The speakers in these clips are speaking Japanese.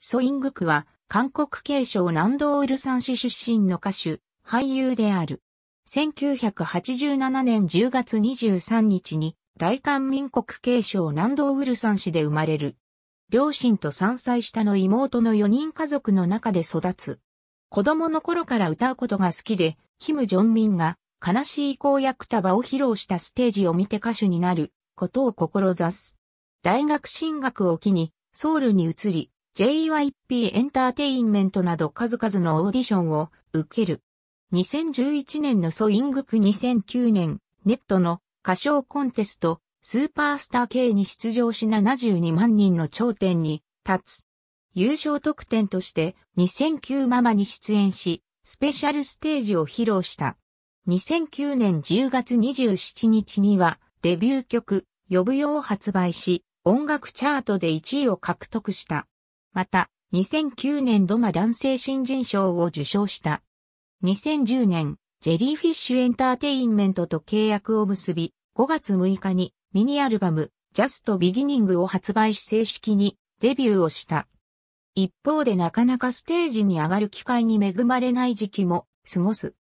ソイングクは、韓国継承南道ウルサン市出身の歌手、俳優である。1987年10月23日に、大韓民国継承南道ウルサン市で生まれる。両親と3歳下の妹の4人家族の中で育つ。子供の頃から歌うことが好きで、キム・ジョンミンが悲しい公約束を披露したステージを見て歌手になることを志す。大学進学を機にソウルに移り、JYP エンターテインメントなど数々のオーディションを受ける。2011年のソイングプ2009年、ネットの歌唱コンテスト、スーパースター系に出場し72万人の頂点に立つ。優勝特典として2009ママに出演し、スペシャルステージを披露した。2009年10月27日にはデビュー曲、呼ぶよを発売し、音楽チャートで1位を獲得した。また、2009年ドマ男性新人賞を受賞した。2010年、ジェリーフィッシュエンターテインメントと契約を結び、5月6日にミニアルバム、ジャストビギニングを発売し正式にデビューをした。一方でなかなかステージに上がる機会に恵まれない時期も過ごす。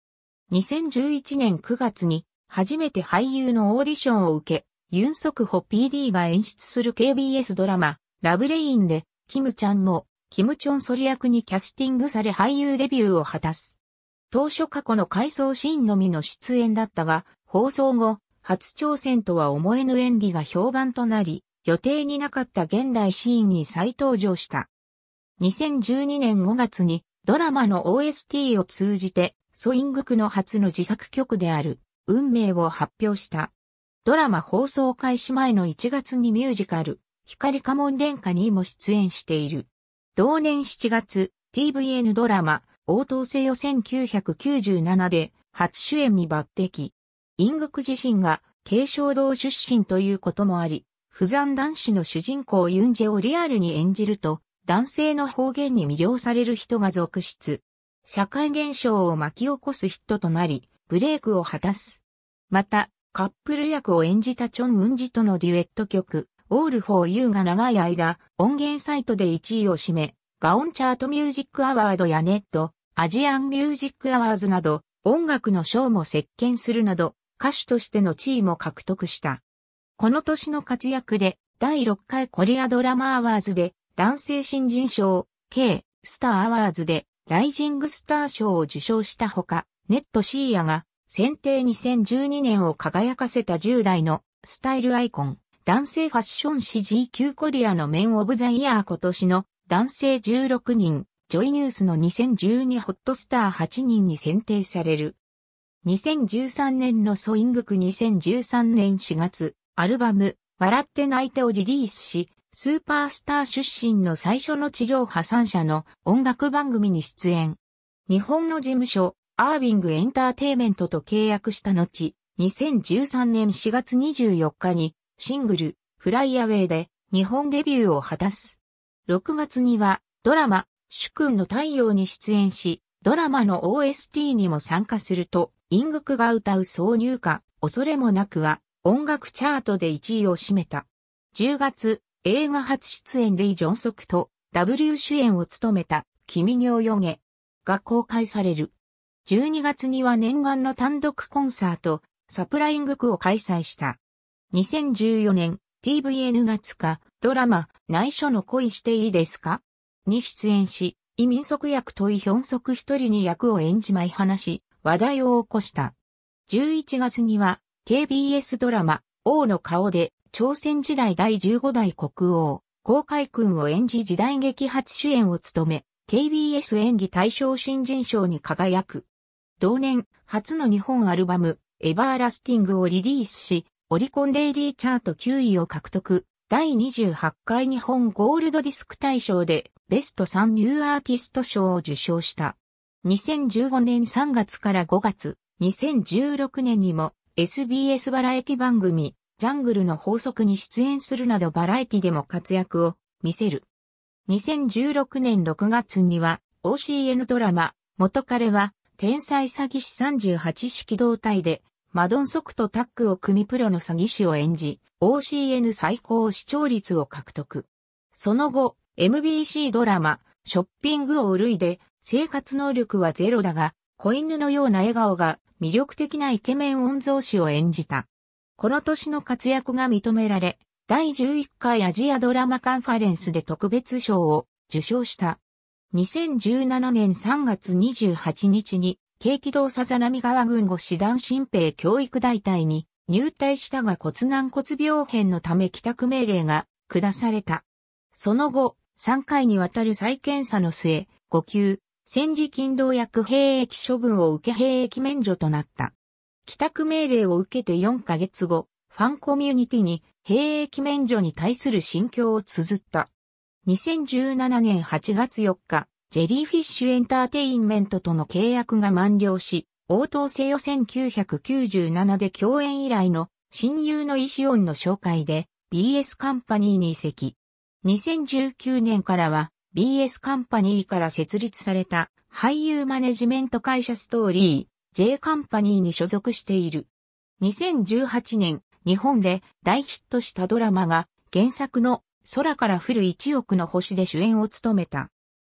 2011年9月に初めて俳優のオーディションを受け、ユンソクホ PD が演出する KBS ドラマ、ラブレインでキムちゃんも、キムチョンソリ役にキャスティングされ俳優デビューを果たす。当初過去の回想シーンのみの出演だったが、放送後、初挑戦とは思えぬ演技が評判となり、予定になかった現代シーンに再登場した。2012年5月にドラマの OST を通じてソイングクの初の自作曲である運命を発表した。ドラマ放送開始前の1月にミュージカル光家門殿下にも出演している。同年7月、TVN ドラマ、応答せよ1997で初主演に抜擢。イングク自身が継承堂出身ということもあり、不残男子の主人公ユンジェをリアルに演じると、男性の方言に魅了される人が続出。社会現象を巻き起こすヒットとなり、ブレイクを果たす。また、カップル役を演じたチョン・ウンジとのデュエット曲、オールフォーユーが長い間、音源サイトで1位を占め、ガオンチャートミュージックアワードやネット、アジアンミュージックアワーズなど、音楽の賞も席巻するなど、歌手としての地位も獲得した。この年の活躍で、第6回コリアドラマアワーズで、男性新人賞、K、スターアワーズで、ライジングスター賞を受賞したほか、ネットシーヤが、選定2012年を輝かせた10代のスタイルアイコン。男性ファッション誌 GQ コリアのメンオブザイヤー今年の男性16人、ジョイニュースの2012ホットスター8人に選定される。2013年のソイングク2013年4月、アルバム、笑って泣いてをリリースし、スーパースター出身の最初の地上破産者の音楽番組に出演。日本の事務所、アービングエンターテイメントと契約した後、2013年4月24日にシングル、フライアウェイで日本デビューを果たす。6月にはドラマ、主君の太陽に出演し、ドラマの OST にも参加すると、イングクが歌う挿入歌、恐れもなくは音楽チャートで1位を占めた。10月、映画初出演でイ・ジョンソクと W 主演を務めた君に泳げが公開される。12月には念願の単独コンサート、サプライングクを開催した。2014年 TVN 月かドラマ内緒の恋していいですかに出演し、移民即役とイ・ヒョンソク一人に役を演じまい話、し、話題を起こした。11月には KBS ドラマ王の顔で朝鮮時代第15代国王、公開君を演じ時代劇初主演を務め、KBS 演技大賞新人賞に輝く。同年、初の日本アルバム、エバーラスティングをリリースし、オリコンデイリーチャート9位を獲得、第28回日本ゴールドディスク大賞でベスト3ニューアーティスト賞を受賞した。2015年3月から5月、2016年にも SBS バラエティ番組、ジャングルの法則に出演するなどバラエティでも活躍を見せる。2016年6月には OCN ドラマ、元彼は天才詐欺師38式動態でマドンソクとタッグを組みプロの詐欺師を演じ、OCN 最高視聴率を獲得。その後、MBC ドラマ、ショッピングをいで、生活能力はゼロだが、子犬のような笑顔が魅力的なイケメン音像師を演じた。この年の活躍が認められ、第11回アジアドラマカンファレンスで特別賞を受賞した。2017年3月28日に軽機動さざ波川軍後師団新兵教育大隊に入隊したが骨軟骨病変のため帰宅命令が下された。その後、3回にわたる再検査の末、5級、戦時勤労役兵役処分を受け兵役免除となった。帰宅命令を受けて4ヶ月後、ファンコミュニティに兵役免除に対する心境を綴った。2017年8月4日、ジェリーフィッシュエンターテインメントとの契約が満了し、応答せよ1997で共演以来の親友のイシオンの紹介で BS カンパニーに移籍。2019年からは BS カンパニーから設立された俳優マネジメント会社ストーリー J カンパニーに所属している。2018年、日本で大ヒットしたドラマが原作の空から降る1億の星で主演を務めた。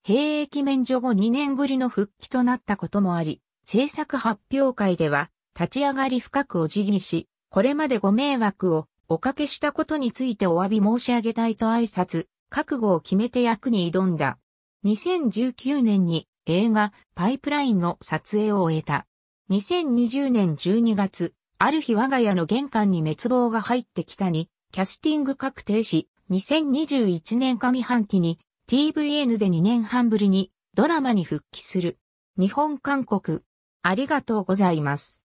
兵役免除後2年ぶりの復帰となったこともあり、制作発表会では、立ち上がり深くお辞儀し、これまでご迷惑をおかけしたことについてお詫び申し上げたいと挨拶、覚悟を決めて役に挑んだ。2019年に映画パイプラインの撮影を終えた。2020年12月、ある日我が家の玄関に滅亡が入ってきたに、キャスティング確定し、2021年上半期に TVN で2年半ぶりにドラマに復帰する。日本韓国。ありがとうございます。